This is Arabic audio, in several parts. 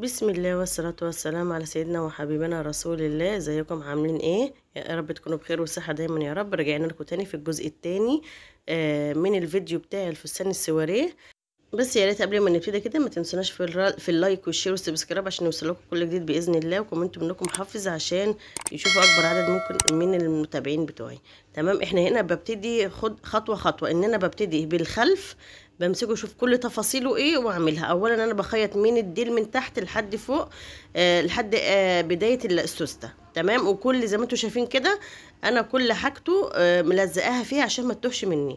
بسم الله والصلاة والسلام على سيدنا وحبيبنا رسول الله ازيكم عاملين ايه يا رب تكونوا بخير وصحة دايما يا رب رجعنا لكم تاني في الجزء التاني آه، من الفيديو بتاع الفستان السواريه بس يا ريت قبل ما نبتدي كده ما تنسوناش في, في اللايك والشير والسبسكرايب عشان يوصلكم كل جديد باذن الله وكومنت منكم محفز عشان يشوفوا اكبر عدد ممكن من المتابعين بتوعي تمام احنا هنا ببتدي خد خطوه خطوه ان انا ببتدي بالخلف بمسكه اشوف كل تفاصيله ايه واعملها اولا انا بخيط من الديل من تحت لحد فوق آه لحد آه بدايه السوسته تمام وكل زي ما انتم شايفين كده انا كل حاجته آه ملزقاها فيها عشان ما تتوهش مني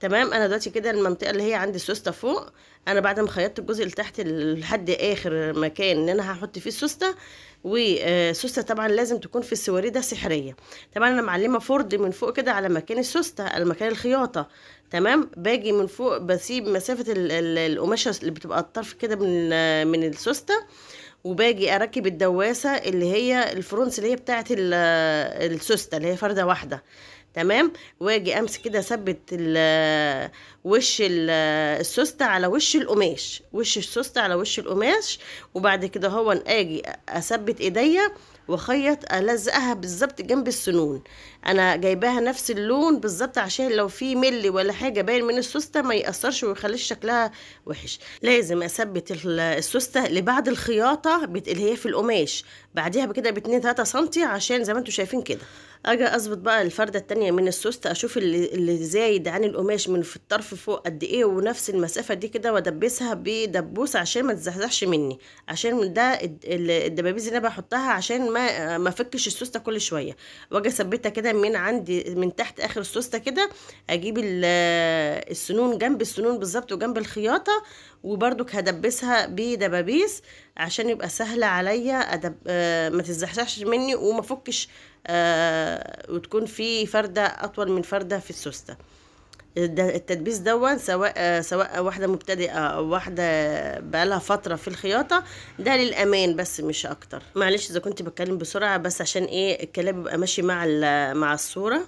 تمام انا دلوقتي كده المنطقه اللي هي عند السوسته فوق انا بعد ما خيطت الجزء اللي تحت لحد اخر مكان ان انا هحط فيه السوسته آه، والسوسته طبعا لازم تكون في السواريده سحريه طبعا انا معلمه فرد من فوق كده على مكان السوسته على مكان الخياطه تمام باجي من فوق بسيب مسافه القماشه اللي بتبقى الطرف كده من من السوسته وباجي اركب الدواسه اللي هي الفرونس اللي هي بتاعه السوسته اللي هي فرده واحده تمام واجي امسك كده اثبت وش السوستة على وش القماش وش السوستة على وش القماش وبعد كده هو اجي اثبت ايديا واخيط الزقها بالظبط جنب السنون انا جايباها نفس اللون بالظبط عشان لو في ملي ولا حاجه باين من السوسته ما ياثرش ويخليش شكلها وحش لازم اثبت السوسته لبعد الخياطه اللي هي في القماش بعديها بكده ب 2 3 سم عشان زي ما انتم شايفين كده اجي اظبط بقى الفرده التانية من السوسته اشوف اللي زايد عن القماش من في الطرف شوف فوق قد ايه ونفس المسافه دي كده وادبسها بدبوس عشان ما تزحزحش مني عشان ده الدبابيز اللي انا بحطها عشان ما ما افكش السوسته كل شويه واجي اثبتها كده من عندي من تحت اخر السوسته كده اجيب السنون جنب السنون بالظبط وجنب الخياطه وبرضك هدبسها بدبابيس عشان يبقى سهل عليا أدب... آه ما تزحزحش مني وما فكش آه وتكون في فرده اطول من فرده في السوسته التدبيس دون سواء سواء واحده مبتدئه او واحده بقالها فتره في الخياطه ده للامان بس مش اكتر معلش اذا كنت بتكلم بسرعه بس عشان ايه الكلام بيبقى ماشي مع مع الصوره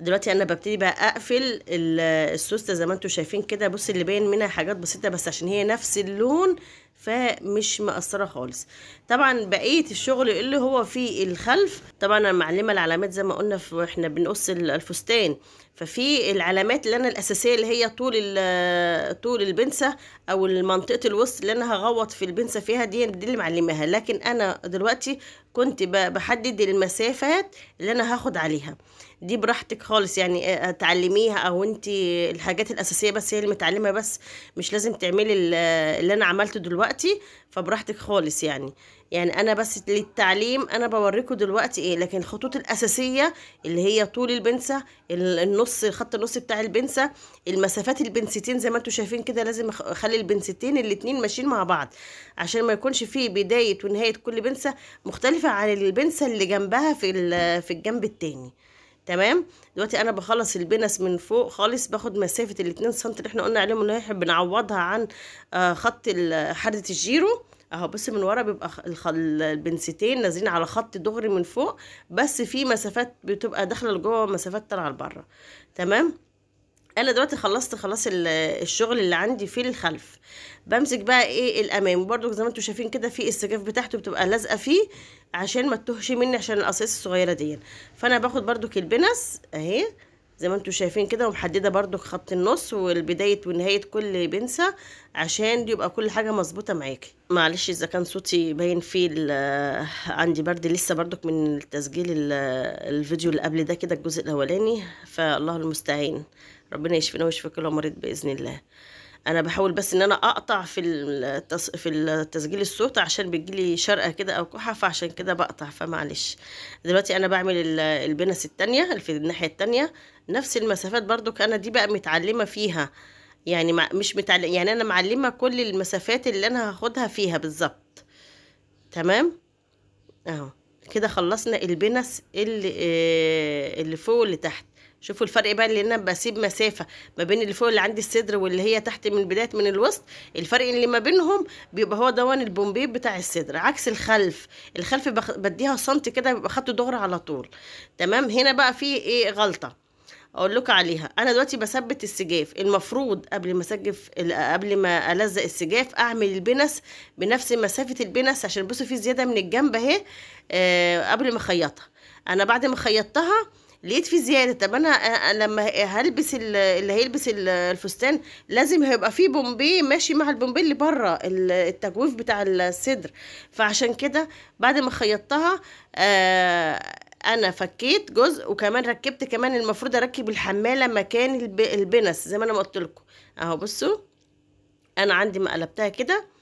دلوقتي انا ببتدي بقى اقفل السوسته زي ما انتم شايفين كده بص اللي باين منها حاجات بسيطه بس عشان هي نفس اللون فمش مقصره خالص طبعا بقيه الشغل اللي هو في الخلف طبعا انا معلمه العلامات زي ما قلنا احنا بنقص الفستان ففي العلامات اللي انا الاساسيه اللي هي طول آه، طول البنسه او منطقه الوسط اللي انا هغوط في البنسه فيها دي دي اللي معلماها لكن انا دلوقتي كنت بحدد المسافات اللي انا هاخد عليها دي براحتك خالص يعني آه، تعلميها او انت الحاجات الاساسيه بس هي اللي متعلمه بس مش لازم تعملي آه، اللي انا عملته دلوقتي دلوقتي فبراحتك خالص يعني يعني انا بس للتعليم انا بوريكم دلوقتي ايه لكن الخطوط الاساسيه اللي هي طول البنسه النص خط النص بتاع البنسه المسافات البنستين زي ما انتم شايفين كده لازم اخلي البنستين الاتنين ماشيين مع بعض عشان ما يكونش فيه بدايه ونهايه كل بنسه مختلفه عن البنسه اللي جنبها في في الجنب التاني تمام دلوقتي انا بخلص البنس من فوق خالص باخد مسافه الاتنين سم اللي احنا قلنا عليهم ان احنا بنعوضها عن آه، خط حده الجيرو اهو بس من ورا بيبقى البنستين نازلين على خط دغري من فوق بس في مسافات بتبقى داخله لجوه ومسافات طالعه لبره تمام انا دلوقتي خلصت خلاص الشغل اللي عندي في الخلف بمسك بقى ايه الامام برضو زي ما انتم شايفين كده في السجاف بتاعته بتبقى لازقه فيه عشان ما تتهش مني عشان الاقصاص الصغيره دي فانا باخد برضو البنس اهي زي ما انتم شايفين كده ومحدده برضو خط النص والبدايه ونهايه كل بنسه عشان يبقى كل حاجه مظبوطه معاكي معلش اذا كان صوتي باين فيه عندي برد لسه برضو من تسجيل الفيديو اللي قبل ده كده الجزء الاولاني فالله المستعان ربنا يشفينا ويشفي كل مريض باذن الله انا بحاول بس ان انا اقطع في التس... في التسجيل الصوت عشان بيجيلي شرقه كده او كحه فعشان كده بقطع فمعلش دلوقتي انا بعمل البنس التانية في الناحيه التانية نفس المسافات برضو انا دي بقى متعلمه فيها يعني مش متعلم يعني انا معلمه كل المسافات اللي انا هاخدها فيها بالظبط تمام اهو كده خلصنا البنس اللي آه، اللي فوق واللي تحت شوفوا الفرق بقى اللي انا بسيب مسافه ما بين اللي فوق اللي عندي الصدر واللي هي تحت من بدايه من الوسط الفرق اللي ما بينهم بيبقى هو دوان البومبيه بتاع الصدر عكس الخلف الخلف بديها سنتي كده بيبقى خدت ضهر على طول تمام هنا بقى في ايه غلطه اقول لكم عليها انا دلوقتي بثبت السجاف المفروض قبل ما اسجف قبل ما الزق السجاف اعمل البنس بنفس مسافه البنس عشان بصوا في زياده من الجنب اهي آه قبل ما اخيطها انا بعد ما خيطتها لقيت في زياده طب انا لما هلبس اللي هيلبس الفستان لازم هيبقى فيه بومبيه ماشي مع البومبيه اللي بره التجويف بتاع الصدر فعشان كده بعد ما خيطتها انا فكيت جزء وكمان ركبت كمان المفروض اركب الحماله مكان البنس زي ما انا ما قلت لكم اهو بصوا انا عندي مقلبتها كده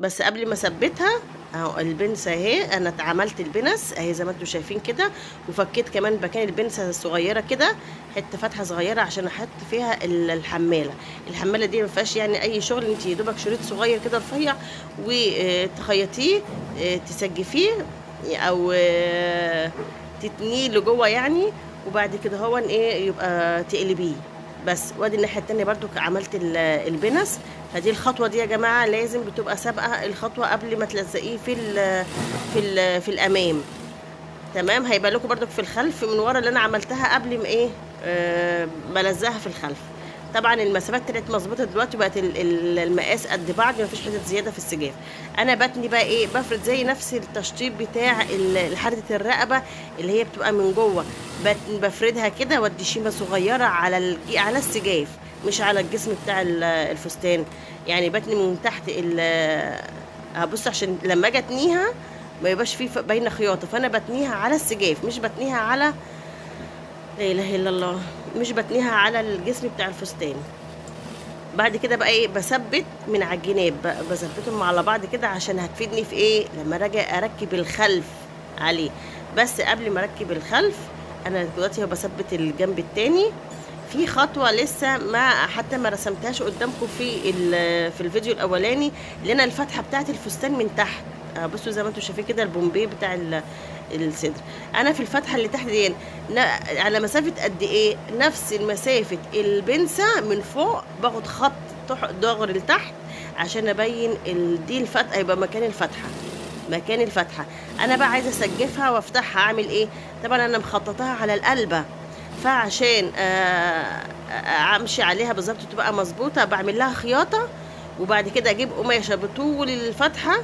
بس قبل ما اثبتها اهو البنسه اهي انا اتعملت البنس اهي زي ما انتم شايفين كده وفكيت كمان مكان البنسه الصغيره كده حته فتحه صغيره عشان احط فيها الحماله الحماله دي ما فيهاش يعني اي شغل انت يا دوبك شريط صغير كده رفيع وتخيطيه اه، تسجفيه او اه، تتنيه لجوه يعني وبعد كده هو ايه يبقى تقلبيه بس وادي الناحيه التانيه برضو عملت البنس فدي الخطوه دي يا جماعه لازم بتبقى سابقه الخطوه قبل ما تلزقيه في الـ في الـ في الامام تمام هيبقى لكم برضك في الخلف من ورا اللي انا عملتها قبل ما ايه آه بلزقها في الخلف طبعا المسافات طلعت مظبوطه دلوقتي بقت المقاس قد بعض مفيش حتت زياده في السجاف انا بتني بقى ايه بفرد زي نفس التشطيب بتاع حرده الرقبه اللي هي بتبقى من جوه بفردها كده وادي شيمه صغيره على على السجاف مش على الجسم بتاع الفستان يعني بتني من تحت هبص عشان لما اجي اتنيها ما يبقاش فيه باينه خياطه فانا بتنيها على السجاف مش بتنيها على لا اله الا الله مش بتنيها على الجسم بتاع الفستان بعد كده بقى ايه بثبت من على الجناب بثبتهم على بعض كده عشان هتفيدني في ايه لما راجع اركب الخلف عليه بس قبل ما اركب الخلف انا دلوقتي بثبت الجنب التاني في خطوه لسه ما حتى ما رسمتهاش قدامكم في في الفيديو الاولاني اللي انا الفتحه بتاعت الفستان من تحت آه، بصوا زي ما انتم شايفين كده البومبيه بتاع الصدر انا في الفتحه اللي تحت دي على مسافه قد ايه نفس مسافه البنسه من فوق باخد خط ضغر لتحت عشان ابين دي الفتحه يبقى مكان الفتحه مكان الفتحه انا بقى عايزه اسجفها وافتحها اعمل ايه طبعا انا مخططاها على القلبه فعشان آه، آه، امشي عليها بالظبط تبقى مظبوطه بعمل لها خياطه وبعد كده اجيب قماشه بطول الفتحه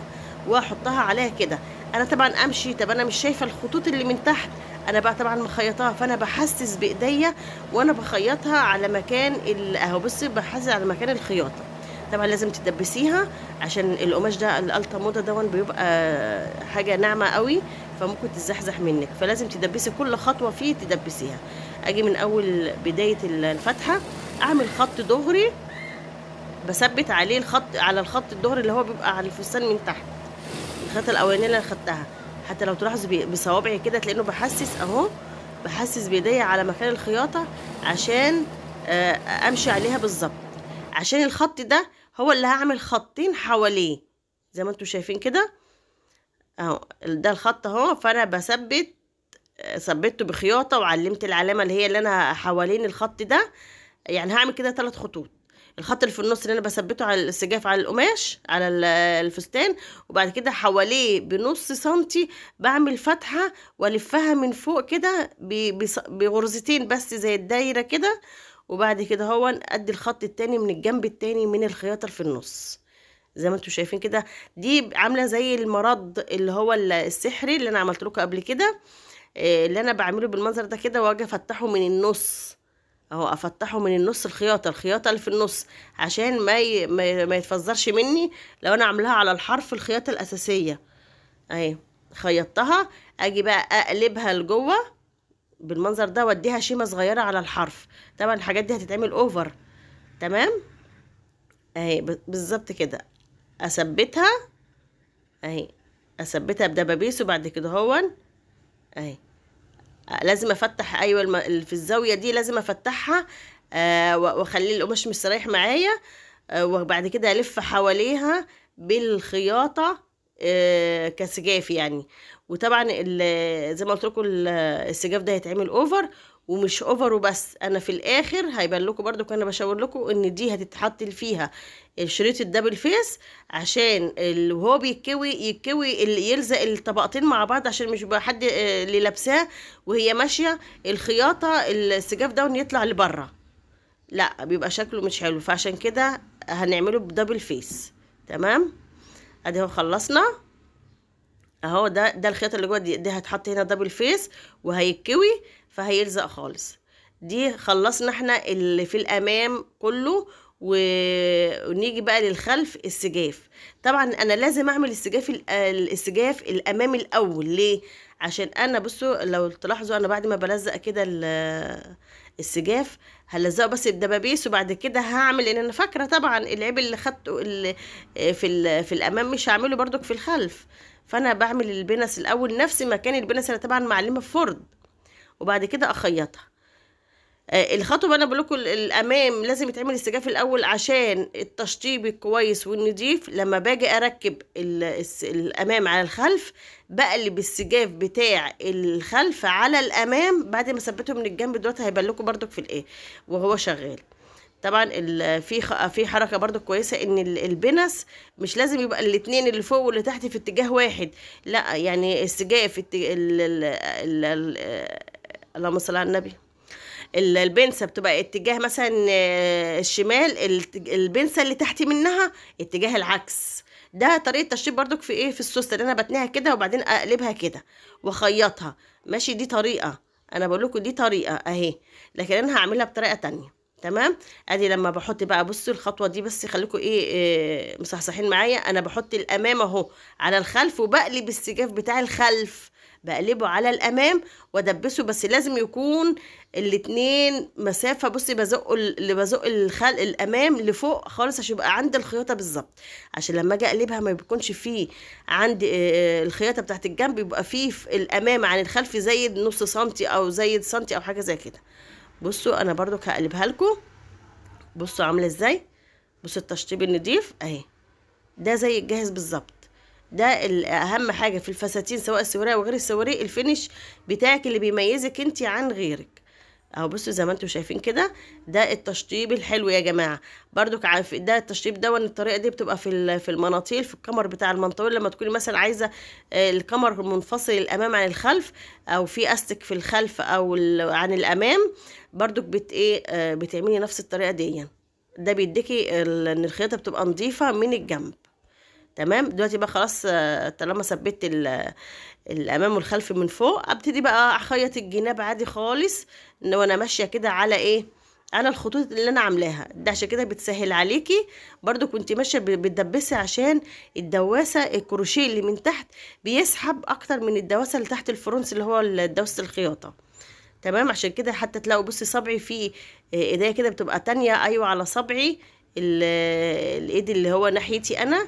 واحطها عليها كده انا طبعا امشي طب انا مش شايفه الخطوط اللي من تحت انا بقى طبعا مخيطاها فانا بحسس بايديا وانا بخيطها على مكان اهو بصي بحسس على مكان الخياطه طبعا لازم تدبسيها عشان القماش ده الالتا موضه دون بيبقى حاجه ناعمه قوي فممكن تزحزح منك فلازم تدبسي كل خطوه فيه تدبسيها اجي من اول بدايه الفتحه اعمل خط دغري بثبت عليه الخط على الخط الدغري اللي هو بيبقى على الفستان من تحت الخياطه الاولانيه اللي انا خدتها حتى لو تلاحظ بصوابعي كده تلاقي انه بحسس اهو بحسس بايديا على مكان الخياطه عشان آه، امشي عليها بالظبط عشان الخط ده هو اللي هعمل خطين حواليه زي ما انتم شايفين كده اهو ده الخط اهو فانا بثبت آه، ثبته بخياطه وعلمت العلامه اللي هي اللي انا حوالين الخط ده يعني هعمل كده ثلاث خطوط الخط اللي في النص اللي انا بثبته على السجاف على القماش على الفستان وبعد كده حواليه بنص سنتي بعمل فتحه والفها من فوق كده بغرزتين بس زي الدايره كده وبعد كده هو ادي الخط التاني من الجنب التاني من الخياطه في النص زي ما انتم شايفين كده دي عامله زي المرض اللي هو السحري اللي انا عملت لكم قبل كده آه، اللي انا بعمله بالمنظر ده كده واجي افتحه من النص اهو افتحه من النص الخياطه الخياطه اللي في النص عشان ما ي... ما يتفزرش مني لو انا عاملاها على الحرف الخياطه الاساسيه اهي خيطتها اجي بقى اقلبها لجوه بالمنظر ده واديها شيمه صغيره على الحرف طبعا الحاجات دي هتتعمل اوفر تمام اهي بالظبط كده اثبتها اهي اثبتها بدبابيس وبعد كده هون اهي لازم افتح ايوه الم... في الزاويه دي لازم افتحها آه واخلي القماش مستريح معايا آه وبعد كده الف حواليها بالخياطه آه كسجاف يعني وطبعا زي ما قلت لكم السجاف ده هيتعمل اوفر ومش اوفر وبس انا في الاخر هيبان لكم برضو انا بشاور لكم ان دي هتتحط فيها شريط الدبل فيس عشان وهو بيتكوي يتكوي يلزق الطبقتين مع بعض عشان مش يبقى حد آه، اللي لابساه وهي ماشيه الخياطه السجاف داون يطلع لبره لا بيبقى شكله مش حلو فعشان كده هنعمله بدبل فيس تمام ادي اهو خلصنا اهو ده ده الخيط اللي جوه دي, دي هتحط هنا دبل فيس وهيتكوي فهيلزق خالص دي خلصنا احنا اللي في الامام كله ونيجي بقى للخلف السجاف طبعا انا لازم اعمل السجاف السجاف الامامي الاول ليه عشان انا بصوا لو تلاحظوا انا بعد ما بلزق كده السجاف هلزقه بس الدبابيس وبعد كده هعمل ان انا فاكره طبعا العيب اللي خدته في ال في الامام مش هعمله برضك في الخلف فانا بعمل البنس الاول نفس مكان البنس انا طبعا معلمه فرد وبعد كده اخيطها آه، الخطوة انا بقول لكم الامام لازم يتعمل استجاف الاول عشان التشطيب الكويس والنضيف لما باجي اركب الامام على الخلف بقلب السجاف بتاع الخلف على الامام بعد ما ثبته من الجنب دوت هيبان لكم برضك في الايه وهو شغال طبعا في في حركه برضو كويسه ان البنس مش لازم يبقى الاثنين اللي فوق واللي تحت في اتجاه واحد لا يعني السجاف اللهم صل على النبي البنسه بتبقى اتجاه مثلا آه، الشمال البنسه اللي تحت منها اتجاه العكس ده طريقه تشطيب بردك في ايه في السوسته اللي انا بتنيها كده وبعدين اقلبها كده واخيطها ماشي دي طريقه انا بقول لكم دي طريقه اهي لكن انا هعملها بطريقه تانية تمام ادي لما بحط بقى بصوا الخطوه دي بس خليكم ايه, إيه مصحصحين معايا انا بحط الامام اهو على الخلف وبقلب السجاف بتاع الخلف بقلبه على الامام وادبسه بس لازم يكون الاتنين مسافه بصي بزقه اللي بزق الخلق الامام لفوق خالص عشان يبقى عند الخياطه بالظبط عشان لما اجي اقلبها ما بيكونش فيه عند الخياطه بتاعت الجنب يبقى فيه في الامام عن الخلف زايد نص سنتي او زايد سنتي او حاجه زي كده بصوا انا برضو هقلبها لكم بصوا عامله ازاي بصوا التشطيب النضيف اهي ده زي الجاهز بالظبط ده اهم حاجه في الفساتين سواء السوري او غير السوري الفينش بتاعك اللي بيميزك انت عن غيرك اهو بصوا زي ما انتم شايفين كده ده التشطيب الحلو يا جماعه برضو عارف ده التشطيب ده الطريقه دي بتبقى في في المناطيل في الكمر بتاع المنطول لما تكوني مثلا عايزه آه، الكمر منفصل الامام عن الخلف او في استك في الخلف او عن الامام برضو بت ايه آه، بتعملي نفس الطريقه دي ده بيديكي ان الخياطه بتبقى نظيفه من الجنب تمام دلوقتي بقى خلاص آه، طالما ثبت الامام والخلف من فوق ابتدي بقى اخيط الجناب عادي خالص وانا ماشيه كده على ايه على الخطوط اللي انا عاملاها ده عشان كده بتسهل عليكي برضو كنت ماشيه بتدبسي عشان الدواسه الكروشيه اللي من تحت بيسحب اكتر من الدواسه اللي تحت الفرنس اللي هو دوسه الخياطه تمام عشان كده حتى تلاقوا بصي صبعي فيه آه، ايديا كده بتبقى تانية ايوه على صبعي الايد اللي هو ناحيتي انا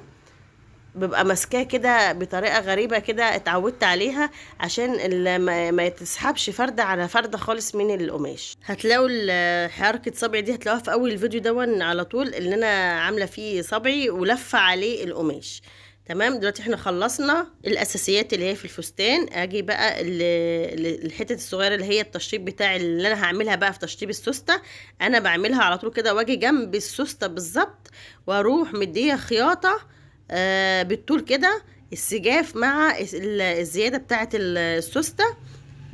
ببقى ماسكاه كده بطريقه غريبه كده اتعودت عليها عشان ما يتسحبش فرده على فرده خالص من القماش هتلاقوا حركه صبعي دي هتلاقوها في اول الفيديو دون على طول اللي انا عامله فيه صبعي ولفه عليه القماش تمام دلوقتي احنا خلصنا الاساسيات اللي هي في الفستان اجي بقى الحتت الصغيره اللي هي التشطيب بتاع اللي انا هعملها بقى في تشطيب السوسته انا بعملها على طول كده واجي جنب السوسته بالظبط واروح مديه خياطه آه، بالطول كده السجاف مع الزياده بتاعه السوسته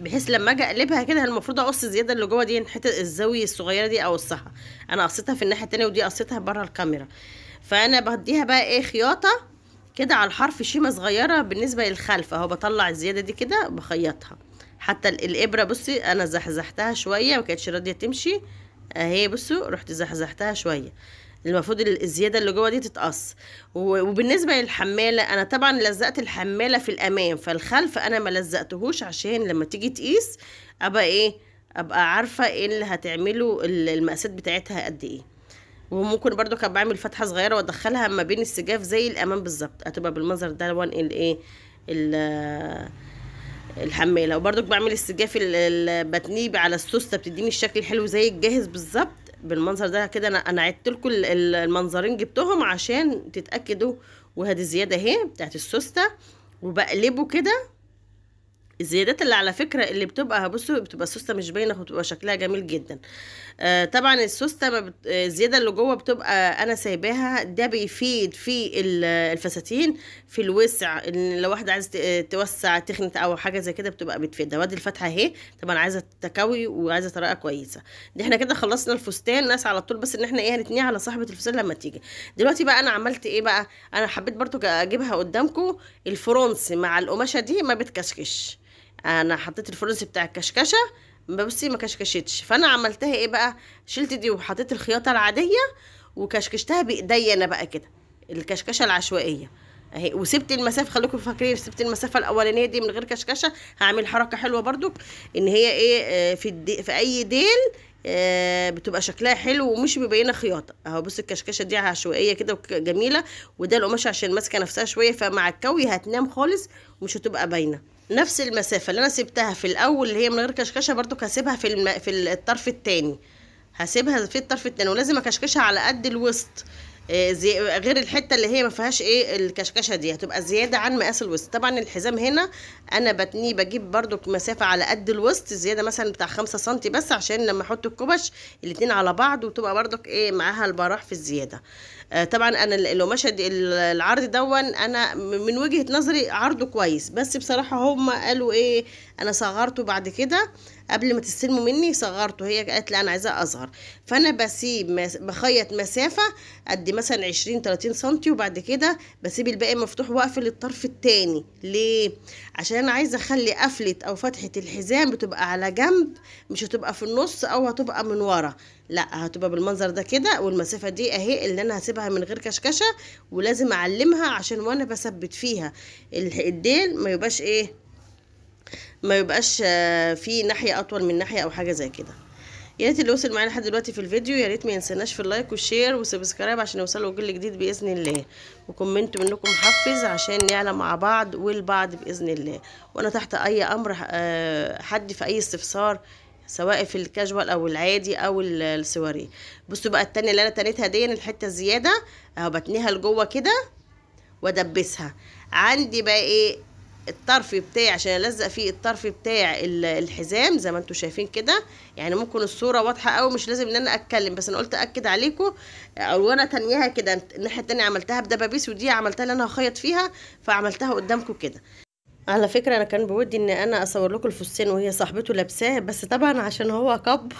بحيث لما اجي اقلبها كده المفروض اقص الزياده اللي جوه دي الحته الزاويه الصغيره دي اقصها انا قصيتها في الناحيه التانية ودي قصيتها بره الكاميرا فانا بديها بقى ايه خياطه كده على الحرف شيمه صغيره بالنسبه للخلف اهو بطلع الزياده دي كده بخيطها حتى الابره بصي انا زحزحتها شويه ما كانتش راضيه تمشي اهي بصوا رحت زحزحتها شويه المفروض الزياده اللي جوه دي تتقص وبالنسبه للحماله انا طبعا لزقت الحماله في الامام فالخلف انا ما لزقتهوش عشان لما تيجي تقيس ابقى ايه ابقى عارفه ايه اللي هتعمله المقاسات بتاعتها قد ايه وممكن برضو كان بعمل فتحه صغيره وادخلها ما بين السجاف زي الامام بالظبط هتبقى بالمنظر ده وان الايه الحماله وبرضك بعمل السجاف البتنيب على السوسته بتديني الشكل الحلو زي الجاهز بالظبط بالمنظر ده كده انا انا عدت لكم المنظرين جبتهم عشان تتاكدوا وهذه الزياده اهي بتاعت السوسته وبقلبه كده الزيادات اللي على فكره اللي بتبقى بصوا بتبقى السوسته مش باينه وبتبقى شكلها جميل جدا آه، طبعا السوسته آه، الزياده اللي جوه بتبقى انا سايباها ده بيفيد في الفساتين في الوسع لو واحده عايزه آه، توسع تخنت او حاجه زي كده بتبقى بتفيدها وادي الفتحه اهي طبعا عايزه تكوي وعايزه طريقه كويسه دي احنا كده خلصنا الفستان ناس على طول بس ان احنا ايه هنتنيه على صاحبه الفستان لما تيجي دلوقتي بقى انا عملت ايه بقى انا حبيت برضو اجيبها قدامكم الفرونس مع القماشه دي ما بتكشكش انا حطيت الفرونس بتاع الكشكشه بصي ما كشكشتش فانا عملتها ايه بقى شلت دي وحطيت الخياطه العاديه وكشكشتها بايديا انا بقى كده الكشكشه العشوائيه اهي وسبت المسافه خليكم فاكرين سبت المسافه الاولانيه دي من غير كشكشه هعمل حركه حلوه برضو ان هي ايه آه، في الدي في اي ديل آه، بتبقى شكلها حلو ومش مبينه خياطه اهو بص الكشكشه دي عشوائيه كده وجميله وده القماش عشان ماسكه نفسها شويه فمع الكوي هتنام خالص ومش هتبقى باينه نفس المسافه اللي انا سبتها في الاول اللي هي من غير كشكشه برضو هسيبها في الم... في الطرف التاني هسيبها في الطرف الثاني ولازم اكشكشها على قد الوسط آه، زي... غير الحته اللي هي ما فيهاش ايه الكشكشه دي هتبقى زياده عن مقاس الوسط طبعا الحزام هنا انا بتنيه بجيب برضو مسافه على قد الوسط زياده مثلا بتاع خمسة سم بس عشان لما احط الكبش الاتنين على بعض وتبقى برضو ايه معاها البراح في الزياده آه، طبعا انا لو مشهد العرض دون انا من وجهه نظري عرضه كويس بس بصراحه هم قالوا ايه انا صغرته بعد كده قبل ما تستلموا مني صغرته هي قالت لي انا عايزاه اصغر فانا بسيب بخيط مسافه قد مثلا 20 30 سم وبعد كده بسيب الباقي مفتوح واقفل الطرف التاني ليه عشان انا عايزه اخلي قفله او فتحه الحزام بتبقى على جنب مش هتبقى في النص او هتبقى من ورا لا هتبقى بالمنظر ده كده والمسافه دي اهي اللي انا هسيبها من غير كشكشه ولازم اعلمها عشان وانا بثبت فيها الديل ما يبقاش ايه ما يبقاش آه، في ناحيه اطول من ناحيه او حاجه زي كده يا ريت اللي وصل معانا لحد دلوقتي في الفيديو يا ريت ما ينساناش في اللايك والشير وسبسكرايب عشان يوصلوا كل جديد باذن الله وكومنت منكم حفز عشان نعلم مع بعض والبعض باذن الله وانا تحت اي امر آه، حد في اي استفسار سواء في الكاجوال او العادي او السواري بصوا بقى التانية اللي انا تنيتها دي الحته الزياده اهو بتنيها لجوه كده وادبسها عندي بقى ايه الطرف بتاعي عشان الزق فيه الطرف بتاع الحزام زي ما انتم شايفين كده يعني ممكن الصوره واضحه قوي مش لازم ان انا اتكلم بس انا قلت اكد عليكم وانا تانيها كده الناحيه التانيه عملتها بدبابيس ودي عملتها اللي انا هخيط فيها فعملتها قدامكم كده على فكرة أنا كان بودي إن أنا أصور لكم الفستان وهي صاحبته لابساه بس طبعا عشان هو كب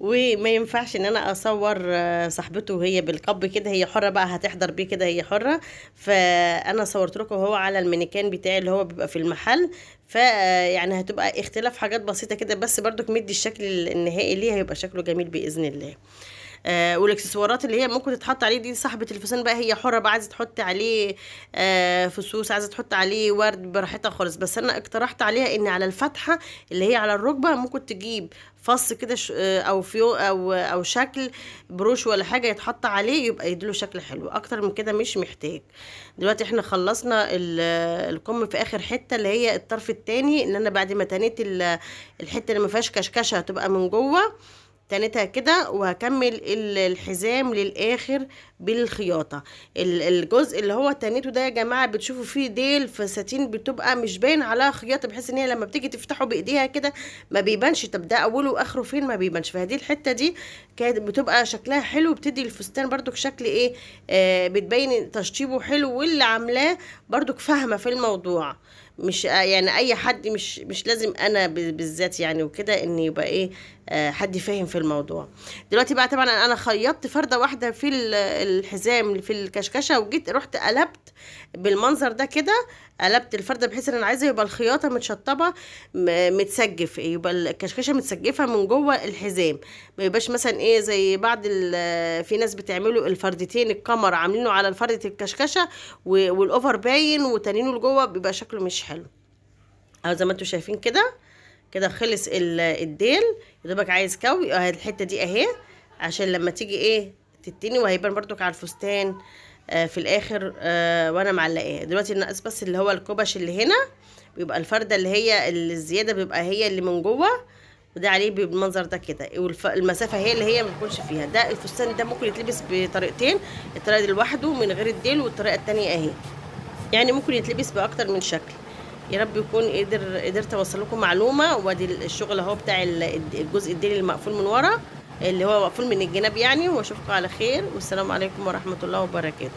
وما ينفعش إن أنا أصور آه، صاحبته وهي بالكب كده هي حرة بقى هتحضر بيه كده هي حرة فأنا صورت لكم هو على المانيكان بتاعي اللي هو بيبقى في المحل فيعني آه، هتبقى اختلاف حاجات بسيطة كده بس برضك مدي الشكل النهائي ليه هيبقى شكله جميل بإذن الله آه، والاكسسوارات اللي هي ممكن تتحط عليه دي صاحبه الفستان بقى هي حره بقى عايزه تحط عليه فصوص آه، فسوس عايزه تحط عليه ورد براحتها خالص بس انا اقترحت عليها ان على الفتحه اللي هي على الركبه ممكن تجيب فص كده آه، او فيو او او شكل بروش ولا حاجه يتحط عليه يبقى يديله شكل حلو اكتر من كده مش محتاج دلوقتي احنا خلصنا الكم في اخر حته اللي هي الطرف التاني ان انا بعد ما تنيت الحته اللي ما فيهاش كشكشه هتبقى من جوه تنتها كده وهكمل الحزام للاخر بالخياطه الجزء اللي هو تنيته ده يا جماعه بتشوفوا فيه ديل فساتين بتبقى مش باين عليها خياطه بحيث ان هي لما بتيجي تفتحه بايديها كده ما بيبانش طب ده اوله واخره فين ما بيبانش فهدي الحته دي كانت بتبقى شكلها حلو بتدي الفستان برضك شكل ايه آه بتبين تشطيبه حلو واللي عاملاه برضك فاهمه في الموضوع مش آه، يعني اي حد مش مش لازم انا بالذات يعني وكده ان يبقى ايه آه، حد فاهم في الموضوع دلوقتي بقى طبعا انا خيطت فرده واحده في الحزام في الكشكشه وجيت رحت قلبت بالمنظر ده كده قلبت الفرده بحيث ان انا عايزه يبقى الخياطه متشطبه متسجف يبقى الكشكشه متسجفه من جوه الحزام ما يبقاش مثلا ايه زي بعض في ناس بتعملوا الفردتين الكمر عاملينه على فرده الكشكشه والاوفر باين وتانينه لجوه بيبقى شكله مش حلو اهو زي ما انتم شايفين كده كده خلص الديل يدوبك عايز كوي الحته دي اهي عشان لما تيجي ايه تتني وهيبان بردك على الفستان آه، في الاخر آه، وانا معلقاها دلوقتي ناقص بس اللي هو الكبش اللي هنا بيبقى الفرده اللي هي اللي الزياده بيبقى هي اللي من جوه وده عليه بالمنظر ده كده والمسافه هي اللي هي ما بتكونش فيها ده الفستان ده ممكن يتلبس بطريقتين الطريقه دي لوحده من غير الديل والطريقه الثانيه اهي يعني ممكن يتلبس باكتر من شكل يا رب يكون قدر قدرت اوصل لكم معلومه وادي الشغل اهو بتاع الجزء الديل المقفول من ورا اللي هو مقفول من الجناب يعني واشوفكم على خير والسلام عليكم ورحمه الله وبركاته